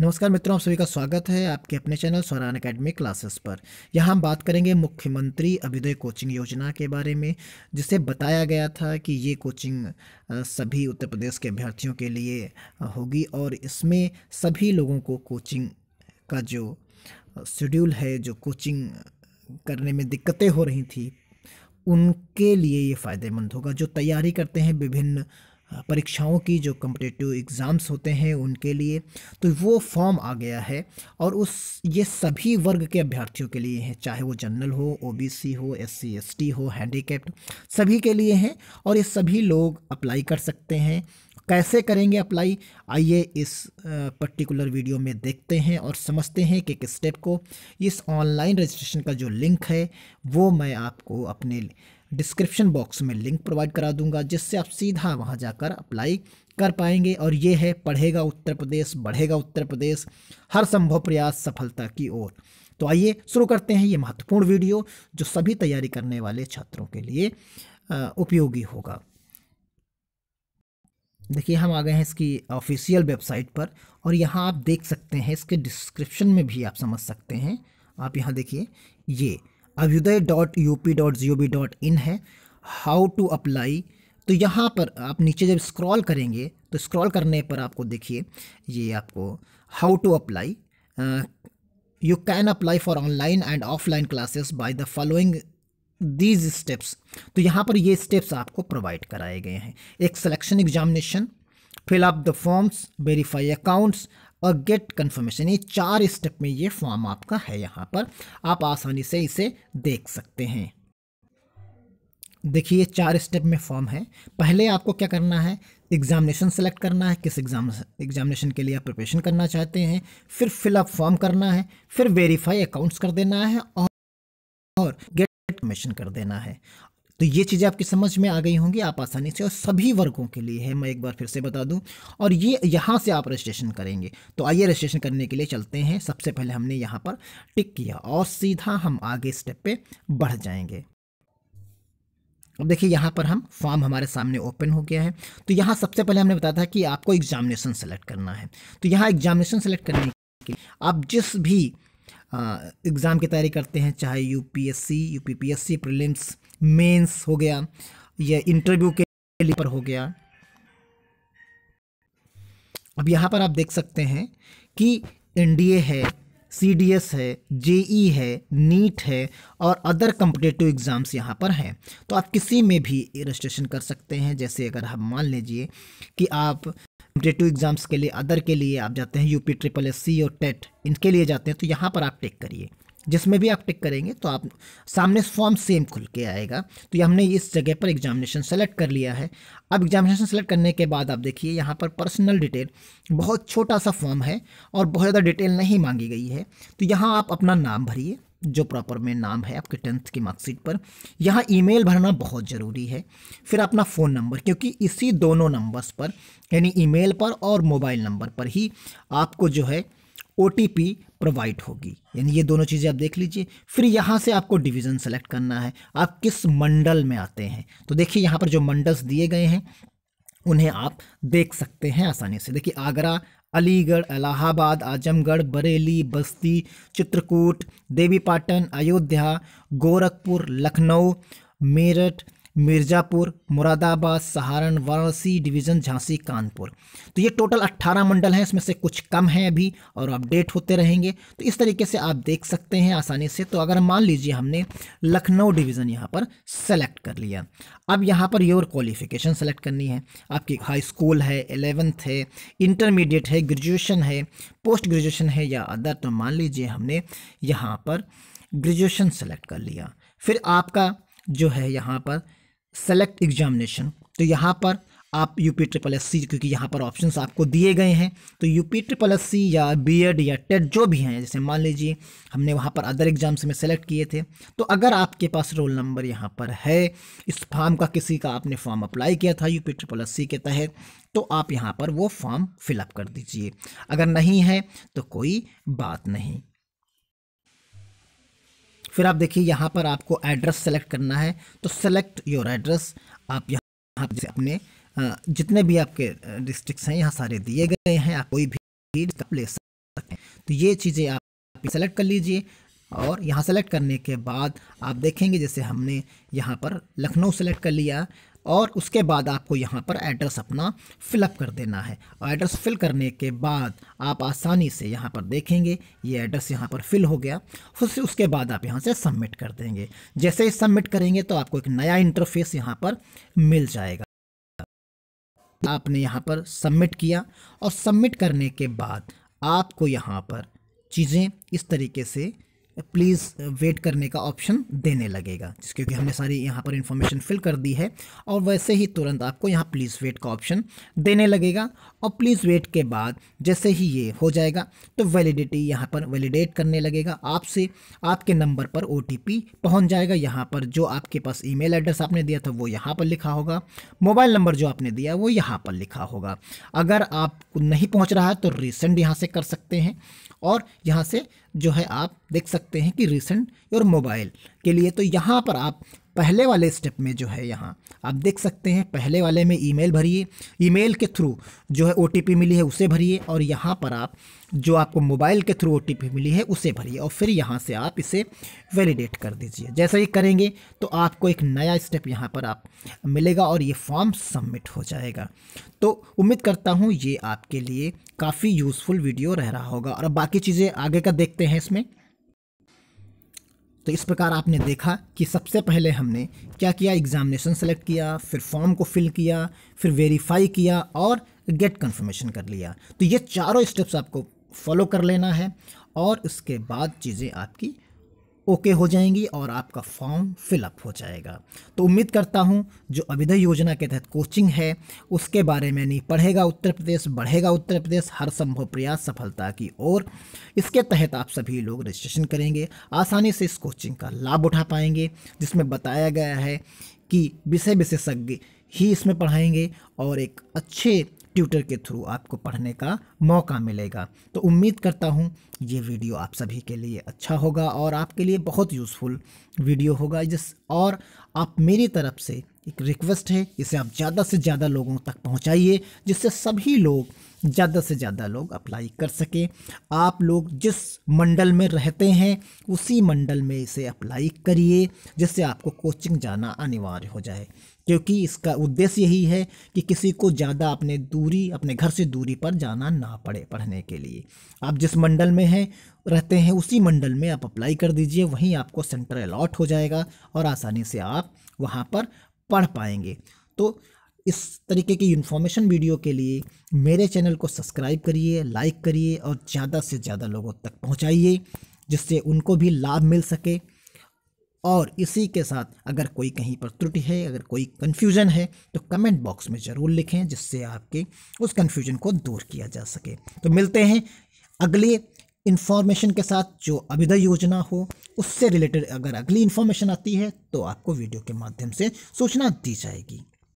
नमस्कार मित्रों आप सभी का स्वागत है आपके अपने चैनल स्वरान अकेडमी क्लासेस पर यहाँ हम बात करेंगे मुख्यमंत्री अभ्युदय कोचिंग योजना के बारे में जिसे बताया गया था कि ये कोचिंग सभी उत्तर प्रदेश के अभ्यर्थियों के लिए होगी और इसमें सभी लोगों को कोचिंग का जो शेड्यूल है जो कोचिंग करने में दिक्कतें हो रही थी उनके लिए ये फ़ायदेमंद होगा जो तैयारी करते हैं विभिन्न परीक्षाओं की जो कम्पटिटिव एग्ज़ाम्स होते हैं उनके लिए तो वो फॉर्म आ गया है और उस ये सभी वर्ग के अभ्यर्थियों के लिए हैं चाहे वो जनरल हो ओबीसी हो एससी एसटी हो हैंडीकैप्ड सभी के लिए हैं और ये सभी लोग अप्लाई कर सकते हैं कैसे करेंगे अप्लाई आइए इस पर्टिकुलर वीडियो में देखते हैं और समझते हैं कि किस स्टेप को इस ऑनलाइन रजिस्ट्रेशन का जो लिंक है वो मैं आपको अपने डिस्क्रिप्शन बॉक्स में लिंक प्रोवाइड करा दूंगा जिससे आप सीधा वहाँ जाकर अप्लाई कर पाएंगे और ये है पढ़ेगा उत्तर प्रदेश बढ़ेगा उत्तर प्रदेश हर संभव प्रयास सफलता की ओर तो आइए शुरू करते हैं ये महत्वपूर्ण वीडियो जो सभी तैयारी करने वाले छात्रों के लिए उपयोगी होगा देखिए हम आ गए हैं इसकी ऑफिशियल वेबसाइट पर और यहाँ आप देख सकते हैं इसके डिस्क्रिप्शन में भी आप समझ सकते हैं आप यहाँ देखिए ये Abhyuday dot U P dot G O V dot in है हाउ टू अप्लाई तो यहाँ पर आप नीचे जब स्क्रॉल करेंगे तो स्क्रॉल करने पर आपको देखिए ये आपको how to apply you can apply for online and offline classes by the following these steps तो यहाँ पर ये स्टेप्स आपको प्रोवाइड कराए गए हैं एक selection examination fill up the forms verify accounts और गेट कन्फर्मेशन ये चार स्टेप में ये फॉर्म आपका है यहाँ पर आप आसानी से इसे देख सकते हैं देखिए ये चार स्टेप में फॉर्म है पहले आपको क्या करना है एग्जामिनेशन सेलेक्ट करना है किस एग्जाम एग्जामिनेशन के लिए आप प्रिपरेशन करना चाहते हैं फिर फिलअप फॉर्म करना है फिर वेरीफाई अकाउंट्स कर देना है और, गेट कमीशन कर देना है तो ये चीज़ें आपकी समझ में आ गई होंगी आप आसानी से और सभी वर्गों के लिए है मैं एक बार फिर से बता दूं और ये यहाँ से आप रजिस्ट्रेशन करेंगे तो आइए रजिस्ट्रेशन करने के लिए चलते हैं सबसे पहले हमने यहाँ पर टिक किया और सीधा हम आगे स्टेप पे बढ़ जाएंगे अब देखिए यहाँ पर हम फॉर्म हमारे सामने ओपन हो गया है तो यहाँ सबसे पहले हमने बताया था कि आपको एग्जामिनेशन सेलेक्ट करना है तो यहाँ एग्जामिनेशन सेलेक्ट करने के आप जिस भी एग्ज़ाम की तैयारी करते हैं चाहे यूपीएससी यूपीपीएससी प्रीलिम्स मेंस हो गया या इंटरव्यू के लिए पर हो गया अब यहाँ पर आप देख सकते हैं कि एनडीए है सीडीएस है जेई e है नीट है और अदर कम्पिटेटिव एग्ज़ाम्स यहाँ पर हैं तो आप किसी में भी रजिस्ट्रेशन कर सकते हैं जैसे अगर हम मान लीजिए कि आप कम्पिटेटिव एग्जाम्स के लिए अदर के लिए आप जाते हैं यूपी ट्रिपल एस सी और टेट इनके लिए जाते हैं तो यहाँ पर आप टिक करिए जिसमें भी आप टिक करेंगे तो आप सामने फॉर्म सेम खुल के आएगा तो ये हमने इस जगह पर एग्जामिनेशन सेलेक्ट कर लिया है अब एग्जामिनेशन सेलेक्ट करने के बाद आप देखिए यहाँ पर पर्सनल डिटेल बहुत छोटा सा फॉर्म है और बहुत ज़्यादा डिटेल नहीं मांगी गई है तो यहाँ आप अपना नाम भरिए जो प्रॉपर में नाम है आपके टेंथ की मार्कशीट पर यहाँ ईमेल भरना बहुत ज़रूरी है फिर अपना फ़ोन नंबर क्योंकि इसी दोनों नंबर्स पर यानी ईमेल पर और मोबाइल नंबर पर ही आपको जो है ओ प्रोवाइड होगी यानी ये दोनों चीज़ें आप देख लीजिए फिर यहाँ से आपको डिवीज़न सेलेक्ट करना है आप किस मंडल में आते हैं तो देखिए यहाँ पर जो मंडल्स दिए गए हैं उन्हें आप देख सकते हैं आसानी से देखिए आगरा अलीगढ़ इलाहाबाद आजमगढ़ बरेली बस्ती चित्रकूट देवीपाटन अयोध्या गोरखपुर लखनऊ मेरठ मिर्ज़ापुर मुरादाबाद सहारन वाराणसी डिवीज़न झांसी कानपुर तो ये टोटल 18 मंडल हैं इसमें से कुछ कम हैं अभी और अपडेट होते रहेंगे तो इस तरीके से आप देख सकते हैं आसानी से तो अगर मान लीजिए हमने लखनऊ डिवीज़न यहाँ पर सेलेक्ट कर लिया अब यहाँ पर योर क्वालिफिकेशन सेलेक्ट करनी है आपकी हाई स्कूल है एलेवेंथ है इंटरमीडिएट है ग्रेजुएशन है पोस्ट ग्रेजुएशन है या अदर तो मान लीजिए हमने यहाँ पर ग्रेजुएशन सेलेक्ट कर लिया फिर आपका जो है यहाँ पर सेलेक्ट एग्जामिनेशन तो यहाँ पर आप U P triple S C क्योंकि यहाँ पर ऑप्शन आपको दिए गए हैं तो U P triple S C या बी एड e या टेट e जो भी हैं जैसे मान लीजिए हमने वहाँ पर अदर एग्ज़ाम्स में सेलेक्ट किए थे तो अगर आपके पास रोल नंबर यहाँ पर है इस फॉर्म का किसी का आपने फॉर्म अप्लाई किया था U P triple S C के तहत तो आप यहाँ पर वो फॉर्म फिलअप कर दीजिए अगर नहीं है तो कोई बात नहीं फिर आप देखिए यहाँ पर आपको एड्रेस सेलेक्ट करना है तो सेलेक्ट योर एड्रेस आप यहाँ पर अपने जितने भी आपके डिस्ट्रिक्ट हैं यहाँ सारे दिए गए हैं आप कोई भी ले सकते हैं तो ये चीज़ें आप सेलेक्ट कर लीजिए और यहाँ सेलेक्ट करने के बाद आप देखेंगे जैसे हमने यहाँ पर लखनऊ सेलेक्ट कर लिया और उसके बाद आपको यहाँ पर एड्रेस अपना फिलअप कर देना है और एड्रेस फिल करने के बाद आप आसानी से यहाँ पर देखेंगे ये एड्रेस यहाँ पर फिल हो गया फिर उसके बाद आप यहाँ से सबमिट कर देंगे जैसे ही सबमिट करेंगे तो आपको एक नया इंटरफेस यहाँ पर मिल जाएगा आपने यहाँ पर सबमिट किया और सबमिट करने के बाद आपको यहाँ पर चीज़ें इस तरीके से प्लीज़ वेट uh, करने का ऑप्शन देने लगेगा क्योंकि हमने सारी यहाँ पर इंफॉर्मेशन फिल कर दी है और वैसे ही तुरंत आपको यहाँ प्लीज़ वेट का ऑप्शन देने लगेगा और प्लीज़ वेट के बाद जैसे ही ये हो जाएगा तो वैलिडिटी यहाँ पर वैलिडेट करने लगेगा आपसे आपके नंबर पर ओ पहुँच जाएगा यहाँ पर जो आपके पास ई एड्रेस आपने दिया था वो यहाँ पर लिखा होगा मोबाइल नंबर जो आपने दिया वो यहाँ पर लिखा होगा अगर आप नहीं पहुँच रहा है तो रिसेंट यहाँ से कर सकते हैं और यहाँ से जो है आप देख सकते हैं कि रिसेंट योर मोबाइल के लिए तो यहाँ पर आप पहले वाले स्टेप में जो है यहाँ आप देख सकते हैं पहले वाले में ईमेल भरिए ईमेल के थ्रू जो है ओ मिली है उसे भरिए और यहाँ पर आप जो आपको मोबाइल के थ्रू ओ मिली है उसे भरिए और फिर यहाँ से आप इसे वैलिडेट कर दीजिए जैसा ही करेंगे तो आपको एक नया स्टेप यहाँ पर आप मिलेगा और ये फॉर्म सबमिट हो जाएगा तो उम्मीद करता हूँ ये आपके लिए काफ़ी यूज़फुल वीडियो रह रहा होगा और अब बाकी चीज़ें आगे का देखते हैं इसमें तो इस प्रकार आपने देखा कि सबसे पहले हमने क्या किया एग्ज़ामिनेशन सेलेक्ट किया फिर फॉर्म को फिल किया फिर वेरीफाई किया और गेट कन्फर्मेशन कर लिया तो ये चारों स्टेप्स आपको फॉलो कर लेना है और उसके बाद चीज़ें आपकी ओके हो जाएंगी और आपका फॉर्म फिलअप हो जाएगा तो उम्मीद करता हूँ जो अभिदय योजना के तहत कोचिंग है उसके बारे में नहीं पढ़ेगा उत्तर प्रदेश बढ़ेगा उत्तर प्रदेश हर संभव प्रयास सफलता की ओर इसके तहत आप सभी लोग रजिस्ट्रेशन करेंगे आसानी से इस कोचिंग का लाभ उठा पाएंगे जिसमें बताया गया है कि विषय विशेषज्ञ ही इसमें पढ़ाएंगे और एक अच्छे ट्यूटर के थ्रू आपको पढ़ने का मौका मिलेगा तो उम्मीद करता हूँ ये वीडियो आप सभी के लिए अच्छा होगा और आपके लिए बहुत यूज़फुल वीडियो होगा जिस और आप मेरी तरफ से एक रिक्वेस्ट है इसे आप ज़्यादा से ज़्यादा लोगों तक पहुँचाइए जिससे सभी लोग ज़्यादा से ज़्यादा लोग अप्लाई कर सकें आप लोग जिस मंडल में रहते हैं उसी मंडल में इसे अप्लाई करिए जिससे आपको कोचिंग जाना अनिवार्य हो जाए क्योंकि इसका उद्देश्य यही है कि किसी को ज़्यादा अपने दूरी अपने घर से दूरी पर जाना ना पड़े पढ़ने के लिए आप जिस मंडल में हैं रहते हैं उसी मंडल में आप अप्लाई कर दीजिए वहीं आपको सेंटर अलॉट हो जाएगा और आसानी से आप वहाँ पर पढ़ पाएंगे तो इस तरीके की इन्फॉर्मेशन वीडियो के लिए मेरे चैनल को सब्सक्राइब करिए लाइक करिए और ज़्यादा से ज़्यादा लोगों तक पहुँचाइए जिससे उनको भी लाभ मिल सके और इसी के साथ अगर कोई कहीं पर त्रुटि है अगर कोई कन्फ्यूजन है तो कमेंट बॉक्स में ज़रूर लिखें जिससे आपके उस कन्फ्यूजन को दूर किया जा सके तो मिलते हैं अगले इन्फॉर्मेशन के साथ जो अभिदय योजना हो उससे रिलेटेड अगर अगली इन्फॉर्मेशन आती है तो आपको वीडियो के माध्यम से सूचना दी जाएगी